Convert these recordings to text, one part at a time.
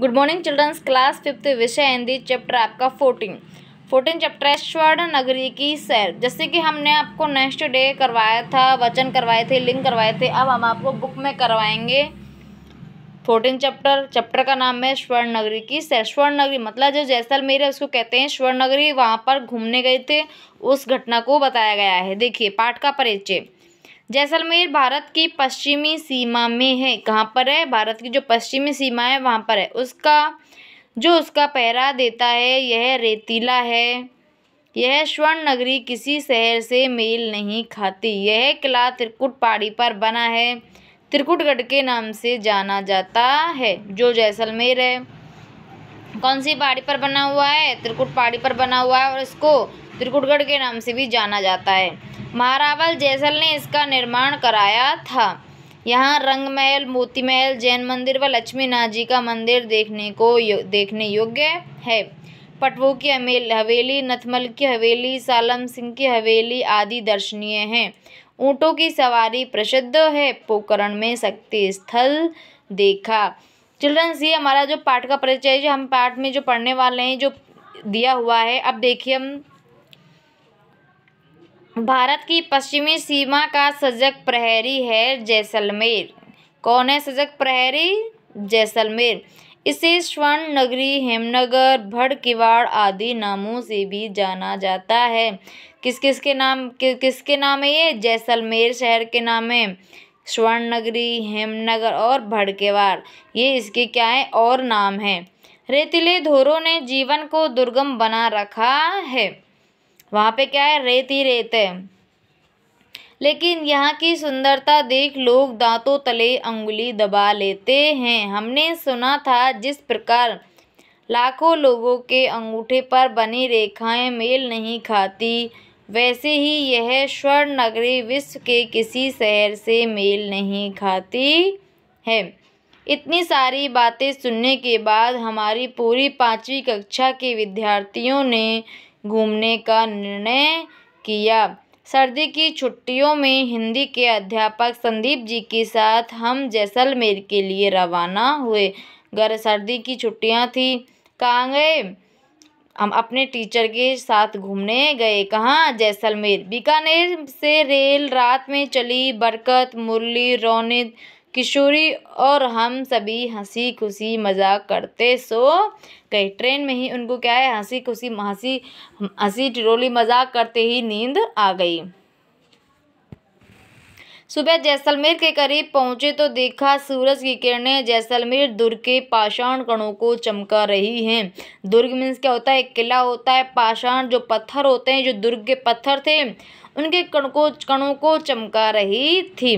good morning children's class fifth विषय Hindi chapter आपका fourteen fourteen chapter है स्वर्ण नगरी की सैर जैसे कि हमने आपको नेक्स्ट डे करवाया था वचन करवाए थे लिंक करवाए थे अब हम आपको बुक में करवाएंगे फोर्टीन चैप्टर चैप्टर का नाम है स्वर्ण नगरी की सैर स्वर्ण नगरी मतलब जो जैसलमेर है उसको कहते हैं स्वर्ण नगरी वहाँ पर घूमने गए थे उस घटना को बताया गया है देखिए पाठ का परिचय जैसलमेर भारत की पश्चिमी सीमा में है कहाँ पर है भारत की जो पश्चिमी सीमा है वहाँ पर है उसका जो उसका पहरा देता है यह रेतीला है यह स्वर्ण नगरी किसी शहर से मेल नहीं खाती यह किला त्रिकुट पहाड़ी पर बना है त्रिकुटगढ़ के नाम से जाना जाता है जो जैसलमेर है कौन सी पहाड़ी पर बना हुआ है त्रिकुट पहाड़ी पर बना हुआ है और इसको त्रिकुटगढ़ के नाम से भी जाना जाता है महारावल जैसल ने इसका निर्माण कराया था यहाँ रंग महल मोती महल जैन मंदिर व लक्ष्मी नाथ जी का मंदिर देखने को यो, देखने योग्य है पटवों की हवेली नथमल की हवेली सालम सिंह की हवेली आदि दर्शनीय हैं ऊँटों की सवारी प्रसिद्ध है पोकरण में शक्ति स्थल देखा चिल्ड्रंस ये हमारा जो पाठ का परिचय जो हम पाठ में जो पढ़ने वाले हैं जो दिया हुआ है अब देखिए हम भारत की पश्चिमी सीमा का सजग प्रहरी है जैसलमेर कौन है सजग प्रहरी जैसलमेर इसे स्वर्ण नगरी हेमनगर भड़किवाड़ आदि नामों से भी जाना जाता है किस किस के नाम कि, किसके नाम है ये जैसलमेर शहर के नाम है स्वर्ण नगरी हेमनगर और भड़केवाड़ ये इसके क्या है और नाम है रेतीले धोरों ने जीवन को दुर्गम बना रखा है वहाँ पे क्या है रेत ही रेत है लेकिन यहाँ की सुंदरता देख लोग दांतों तले अंगुली दबा लेते हैं हमने सुना था जिस प्रकार लाखों लोगों के अंगूठे पर बनी रेखाएं मेल नहीं खाती वैसे ही यह स्वर्ण नगरी विश्व के किसी शहर से मेल नहीं खाती है इतनी सारी बातें सुनने के बाद हमारी पूरी पाँचवीं कक्षा के विद्यार्थियों ने घूमने का निर्णय किया सर्दी की छुट्टियों में हिंदी के अध्यापक संदीप जी के साथ हम जैसलमेर के लिए रवाना हुए घर सर्दी की छुट्टियां थी कहाँ गए हम अपने टीचर के साथ घूमने गए कहाँ जैसलमेर बीकानेर से रेल रात में चली बरकत मुरली रौनित किशोरी और हम सभी हंसी खुशी मजाक करते सो गए ट्रेन में ही उनको क्या है हंसी खुशी हंसी हंसी टिरोली मजाक करते ही नींद आ गई सुबह जैसलमेर के करीब पहुंचे तो देखा सूरज की किरणें जैसलमेर दुर्ग के पाषाण कणों को चमका रही हैं दुर्ग मीन्स क्या होता है एक किला होता है पाषाण जो पत्थर होते हैं जो दुर्ग के पत्थर थे उनके कण को कणों को चमका रही थी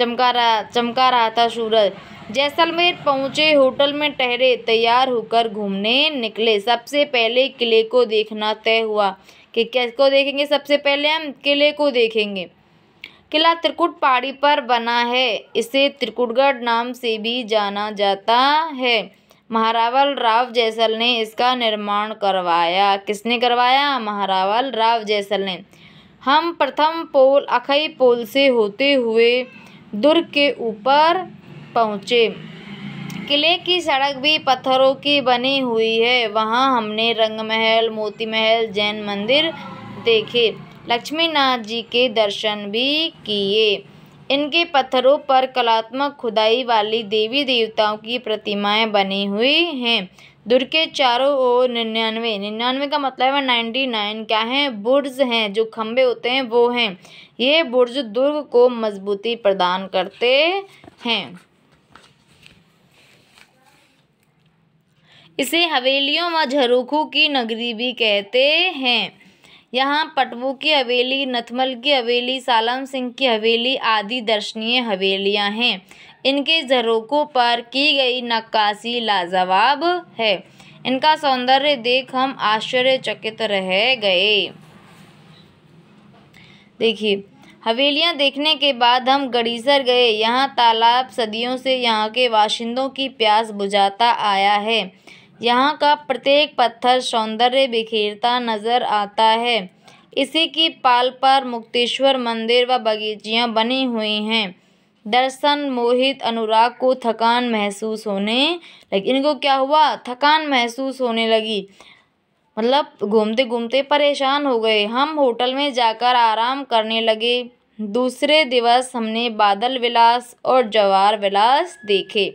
चमका रहा चमका रहा था सूरज जैसलमेर पहुंचे होटल में ठहरे तैयार होकर घूमने निकले सबसे पहले किले को देखना तय हुआ कि किसको देखेंगे सबसे पहले हम किले को देखेंगे किला त्रिकुट पहाड़ी पर बना है इसे त्रिकुटगढ़ नाम से भी जाना जाता है महारावल राव जैसल ने इसका निर्माण करवाया किसने करवाया महारावल राव जैसल ने हम प्रथम पोल अखई पोल से होते हुए दुर्ग के ऊपर पहुँचे किले की सड़क भी पत्थरों की बनी हुई है वहाँ हमने रंग महल मोती महल जैन मंदिर देखे लक्ष्मीनाथ जी के दर्शन भी किए इनके पत्थरों पर कलात्मक खुदाई वाली देवी देवताओं की प्रतिमाएं बनी हुई हैं दुर्ग के चारों ओर निन्यानवे निन्यानवे का मतलब है नाइन्टी नाइन क्या है बुर्ज हैं जो खम्भे होते हैं वो हैं ये बुर्ज दुर्ग को मजबूती प्रदान करते हैं इसे हवेलियों व झरोखों की नगरी भी कहते हैं यहाँ पटवू की हवेली नथमल की हवेली सालम सिंह की हवेली आदि दर्शनीय हवेलियाँ हैं इनके झरोकों पर की गई नक्काशी लाजवाब है इनका सौंदर्य देख हम आश्चर्यचकित रह गए देखिए हवेलियाँ देखने के बाद हम गड़ीसर गए यहाँ तालाब सदियों से यहाँ के बाशिंदों की प्यास बुझाता आया है यहाँ का प्रत्येक पत्थर सौंदर्य बिखेरता नजर आता है इसी की पाल पर मुक्तेश्वर मंदिर व बगीचियाँ बनी हुई हैं दर्शन मोहित अनुराग को थकान महसूस होने लगी इनको क्या हुआ थकान महसूस होने लगी मतलब घूमते घूमते परेशान हो गए हम होटल में जाकर आराम करने लगे दूसरे दिवस हमने बादल विलास और जवार विलास देखे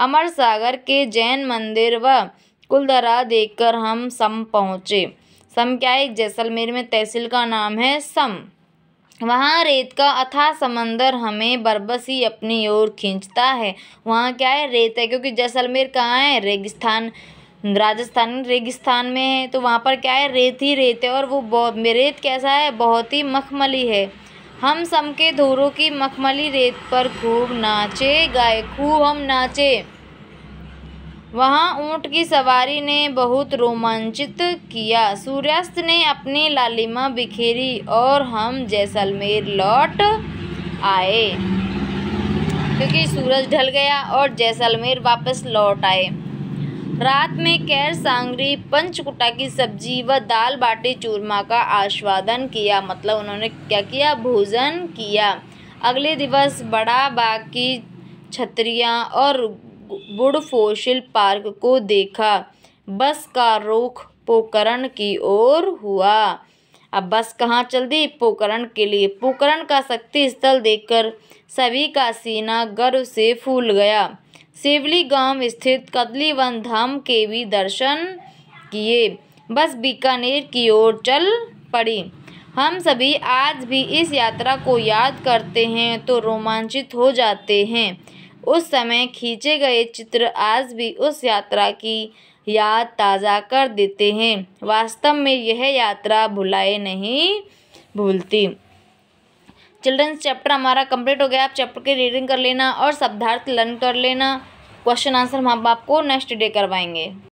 अमर सागर के जैन मंदिर व कुलदरा देखकर हम सम पहुँचे सम क्या है जैसलमेर में तहसील का नाम है सम वहाँ रेत का अथा समंदर हमें ही अपनी ओर खींचता है वहाँ क्या है रेत है क्योंकि जैसलमेर कहाँ है रेगिस्तान राजस्थान रेगिस्तान में है तो वहाँ पर क्या है रेत ही रेत है और वो बहुत रेत कैसा है बहुत ही मखमली है हम समके धोरों की मखमली रेत पर खूब नाचे गाए खूब हम नाचे वहाँ ऊँट की सवारी ने बहुत रोमांचित किया सूर्यास्त ने अपनी लालिमा बिखेरी और हम जैसलमेर लौट आए क्योंकि सूरज ढल गया और जैसलमेर वापस लौट आए रात में कैर सांगरी पंचकुटा की सब्जी व दाल बाटी चूरमा का आस्वादन किया मतलब उन्होंने क्या किया भोजन किया अगले दिवस बड़ा बाग की छतरियाँ और बुड़फोशिल फोशिल पार्क को देखा बस का रुख पोकरण की ओर हुआ अब बस कहाँ चल दी पोकरण के लिए पोकरण का शक्ति स्थल देखकर सभी का सीना गर्व से फूल गया सिवली गांव स्थित कदली वन धाम के भी दर्शन किए बस बीकानेर की ओर चल पड़ी हम सभी आज भी इस यात्रा को याद करते हैं तो रोमांचित हो जाते हैं उस समय खींचे गए चित्र आज भी उस यात्रा की याद ताज़ा कर देते हैं वास्तव में यह यात्रा भुलाए नहीं भूलती चिल्ड्रंस चैप्टर हमारा कंप्लीट हो गया आप चैप्टर की रीडिंग कर लेना और शब्दार्थ लर्न कर लेना क्वेश्चन आंसर हम आपको नेक्स्ट डे करवाएंगे